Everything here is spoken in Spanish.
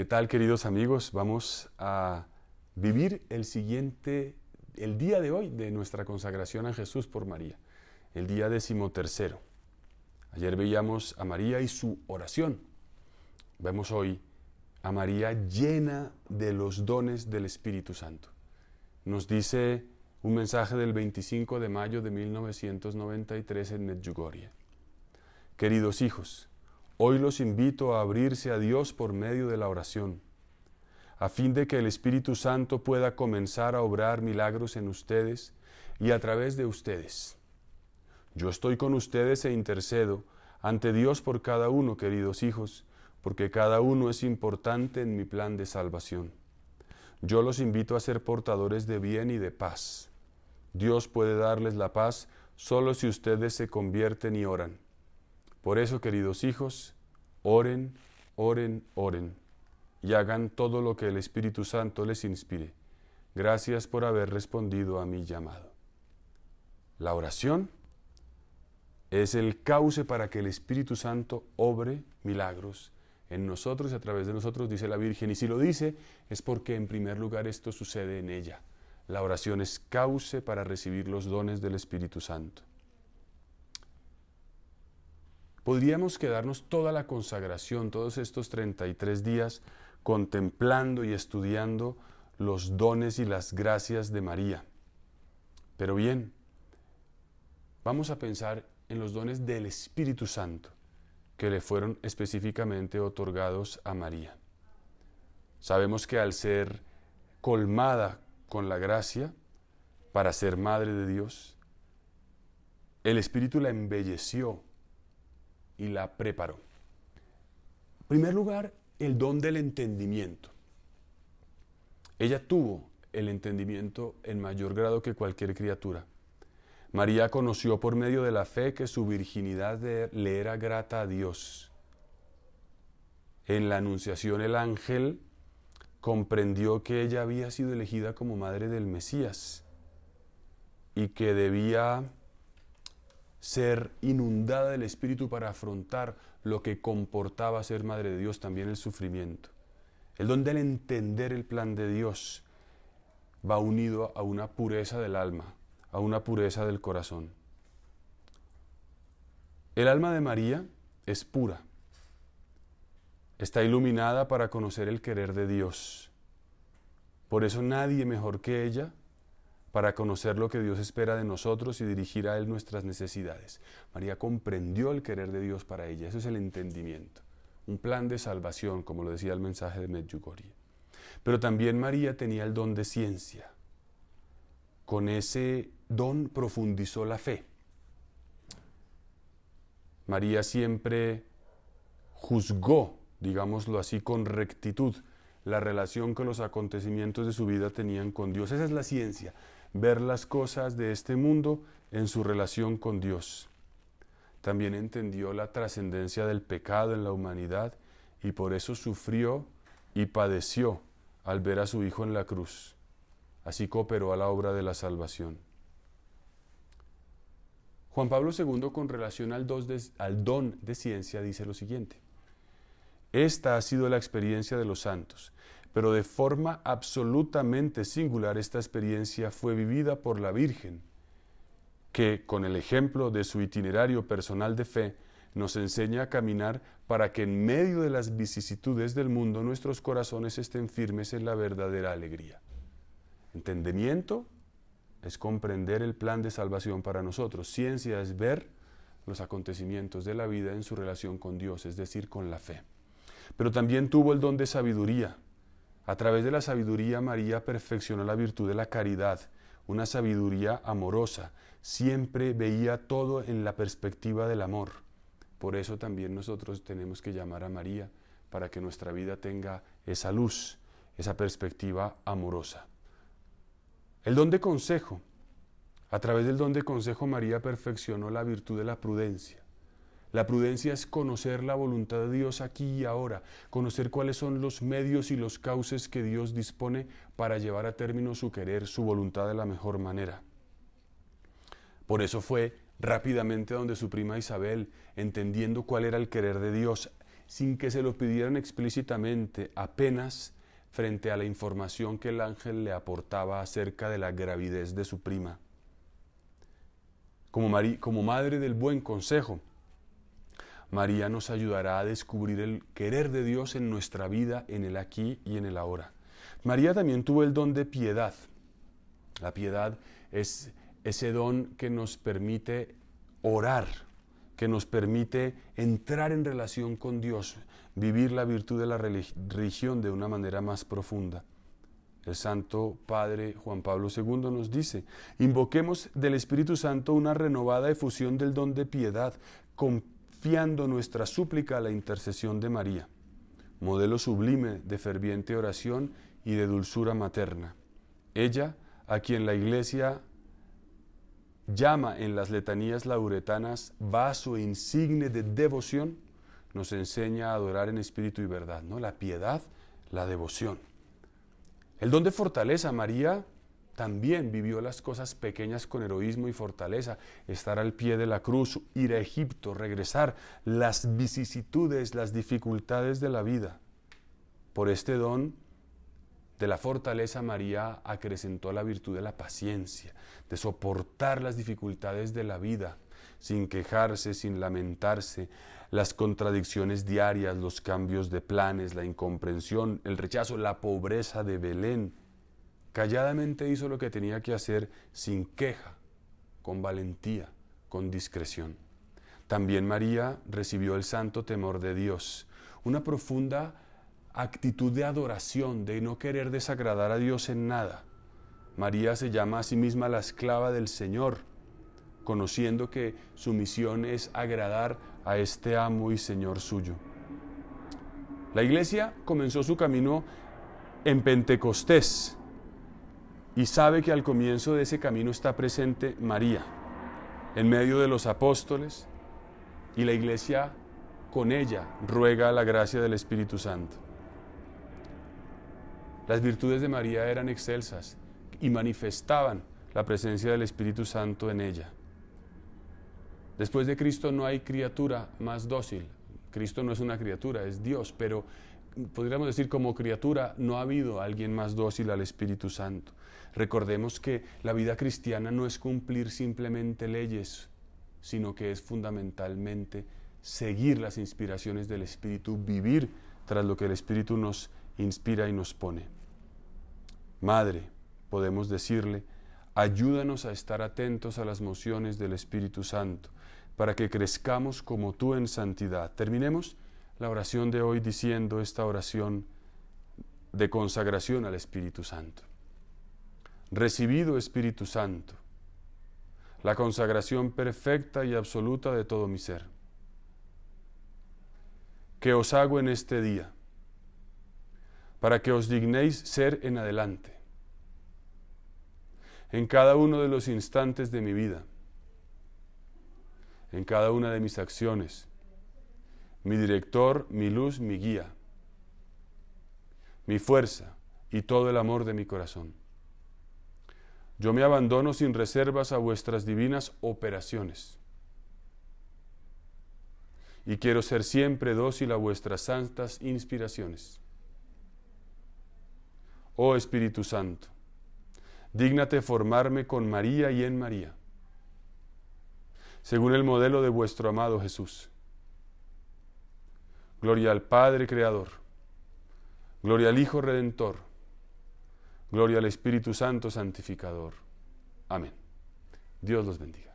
¿Qué tal, queridos amigos? Vamos a vivir el siguiente, el día de hoy de nuestra consagración a Jesús por María, el día decimotercero. Ayer veíamos a María y su oración. Vemos hoy a María llena de los dones del Espíritu Santo. Nos dice un mensaje del 25 de mayo de 1993 en Medjugorje. Queridos hijos, Hoy los invito a abrirse a Dios por medio de la oración, a fin de que el Espíritu Santo pueda comenzar a obrar milagros en ustedes y a través de ustedes. Yo estoy con ustedes e intercedo ante Dios por cada uno, queridos hijos, porque cada uno es importante en mi plan de salvación. Yo los invito a ser portadores de bien y de paz. Dios puede darles la paz solo si ustedes se convierten y oran. Por eso, queridos hijos, oren, oren, oren y hagan todo lo que el Espíritu Santo les inspire. Gracias por haber respondido a mi llamado. La oración es el cauce para que el Espíritu Santo obre milagros en nosotros y a través de nosotros, dice la Virgen. Y si lo dice, es porque en primer lugar esto sucede en ella. La oración es cauce para recibir los dones del Espíritu Santo. Podríamos quedarnos toda la consagración, todos estos 33 días, contemplando y estudiando los dones y las gracias de María. Pero bien, vamos a pensar en los dones del Espíritu Santo que le fueron específicamente otorgados a María. Sabemos que al ser colmada con la gracia para ser madre de Dios, el Espíritu la embelleció y la preparó. En primer lugar, el don del entendimiento. Ella tuvo el entendimiento en mayor grado que cualquier criatura. María conoció por medio de la fe que su virginidad le era grata a Dios. En la anunciación el ángel comprendió que ella había sido elegida como madre del Mesías y que debía ser inundada del Espíritu para afrontar lo que comportaba ser Madre de Dios, también el sufrimiento. El don del entender el plan de Dios va unido a una pureza del alma, a una pureza del corazón. El alma de María es pura, está iluminada para conocer el querer de Dios. Por eso nadie mejor que ella para conocer lo que Dios espera de nosotros y dirigir a Él nuestras necesidades. María comprendió el querer de Dios para ella, eso es el entendimiento, un plan de salvación, como lo decía el mensaje de Medjugorje. Pero también María tenía el don de ciencia. Con ese don profundizó la fe. María siempre juzgó, digámoslo así, con rectitud la relación que los acontecimientos de su vida tenían con Dios. Esa es la ciencia ver las cosas de este mundo en su relación con Dios. También entendió la trascendencia del pecado en la humanidad y por eso sufrió y padeció al ver a su Hijo en la cruz. Así cooperó a la obra de la salvación. Juan Pablo II con relación al, don de ciencia dice lo siguiente. Esta ha sido la experiencia de los santos pero de forma absolutamente singular esta experiencia fue vivida por la Virgen, que con el ejemplo de su itinerario personal de fe nos enseña a caminar para que en medio de las vicisitudes del mundo nuestros corazones estén firmes en la verdadera alegría. Entendimiento es comprender el plan de salvación para nosotros. Ciencia es ver los acontecimientos de la vida en su relación con Dios, es decir, con la fe. Pero también tuvo el don de sabiduría, a través de la sabiduría María perfeccionó la virtud de la caridad, una sabiduría amorosa. Siempre veía todo en la perspectiva del amor. Por eso también nosotros tenemos que llamar a María para que nuestra vida tenga esa luz, esa perspectiva amorosa. El don de consejo. A través del don de consejo María perfeccionó la virtud de la prudencia. La prudencia es conocer la voluntad de Dios aquí y ahora, conocer cuáles son los medios y los cauces que Dios dispone para llevar a término su querer, su voluntad de la mejor manera. Por eso fue rápidamente donde su prima Isabel, entendiendo cuál era el querer de Dios, sin que se lo pidieran explícitamente, apenas frente a la información que el ángel le aportaba acerca de la gravidez de su prima. Como, como madre del buen consejo, María nos ayudará a descubrir el querer de Dios en nuestra vida, en el aquí y en el ahora. María también tuvo el don de piedad. La piedad es ese don que nos permite orar, que nos permite entrar en relación con Dios, vivir la virtud de la religión de una manera más profunda. El Santo Padre Juan Pablo II nos dice, invoquemos del Espíritu Santo una renovada efusión del don de piedad, con fiando nuestra súplica a la intercesión de María, modelo sublime de ferviente oración y de dulzura materna. Ella, a quien la Iglesia llama en las letanías lauretanas vaso insigne de devoción, nos enseña a adorar en espíritu y verdad, ¿no? La piedad, la devoción. El don de fortaleza, María, también vivió las cosas pequeñas con heroísmo y fortaleza, estar al pie de la cruz, ir a Egipto, regresar, las vicisitudes, las dificultades de la vida. Por este don de la fortaleza, María acrecentó la virtud de la paciencia, de soportar las dificultades de la vida, sin quejarse, sin lamentarse, las contradicciones diarias, los cambios de planes, la incomprensión, el rechazo, la pobreza de Belén, Calladamente hizo lo que tenía que hacer sin queja, con valentía, con discreción. También María recibió el santo temor de Dios, una profunda actitud de adoración, de no querer desagradar a Dios en nada. María se llama a sí misma la esclava del Señor, conociendo que su misión es agradar a este amo y Señor suyo. La iglesia comenzó su camino en Pentecostés, y sabe que al comienzo de ese camino está presente María, en medio de los apóstoles, y la iglesia con ella ruega la gracia del Espíritu Santo. Las virtudes de María eran excelsas y manifestaban la presencia del Espíritu Santo en ella. Después de Cristo no hay criatura más dócil. Cristo no es una criatura, es Dios, pero podríamos decir como criatura, no ha habido alguien más dócil al Espíritu Santo. Recordemos que la vida cristiana no es cumplir simplemente leyes, sino que es fundamentalmente seguir las inspiraciones del Espíritu, vivir tras lo que el Espíritu nos inspira y nos pone. Madre, podemos decirle, ayúdanos a estar atentos a las mociones del Espíritu Santo, para que crezcamos como tú en santidad. Terminemos la oración de hoy diciendo esta oración de consagración al Espíritu Santo. Recibido Espíritu Santo, la consagración perfecta y absoluta de todo mi ser, que os hago en este día, para que os dignéis ser en adelante, en cada uno de los instantes de mi vida, en cada una de mis acciones, mi director, mi luz, mi guía, mi fuerza y todo el amor de mi corazón. Yo me abandono sin reservas a vuestras divinas operaciones. Y quiero ser siempre dócil a vuestras santas inspiraciones. Oh Espíritu Santo, dígnate formarme con María y en María, según el modelo de vuestro amado Jesús Gloria al Padre Creador. Gloria al Hijo Redentor. Gloria al Espíritu Santo Santificador. Amén. Dios los bendiga.